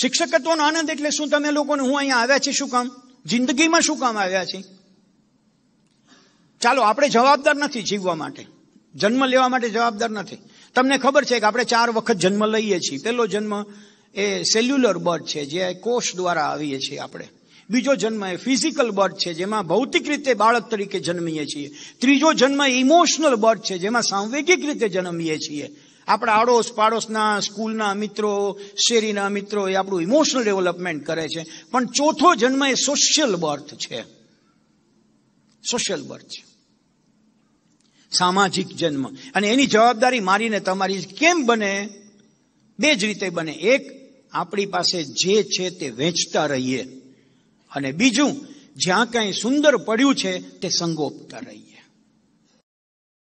શિક્ષકત્વનો આનંદ એટલે શું તમે લોકોને હું અહીંયા આવ્યા છીએ શું કામ જિંદગીમાં શું કામ આવ્યા છીએ ચાલો આપણે જવાબદાર નથી જીવવા માટે જન્મ લેવા માટે જવાબદાર નથી તમને ખબર છે કે આપણે ચાર વખત જન્મ લઈએ છીએ પહેલો જન્મ એ સેલ્યુલર બર્થ છે જે કોષ દ્વારા આવીએ છીએ આપણે બીજો જન્મ એ ફિઝિકલ બર્થ છે જેમાં ભૌતિક રીતે બાળક તરીકે જન્મીએ છીએ ત્રીજો જન્મ ઇમોશનલ બર્થ છે જેમાં સાંવેગિક રીતે જન્મીએ છીએ આપણા આડોશ પાડોશના સ્કૂલના મિત્રો શેરીના મિત્રો એ આપણું ઇમોશનલ ડેવલપમેન્ટ કરે છે પણ ચોથો જન્મ એ સોશિયલ બર્થ છે સોશિયલ બર્થ છે સામાજિક જન્મ અને એની જવાબદારી મારીને તમારી કેમ બને બે જ રીતે બને એક આપણી પાસે જે છે તે વેચતા રહીએ અને બીજું જ્યાં કાંઈ સુંદર પડ્યું છે તે સંગોપતા રહીએ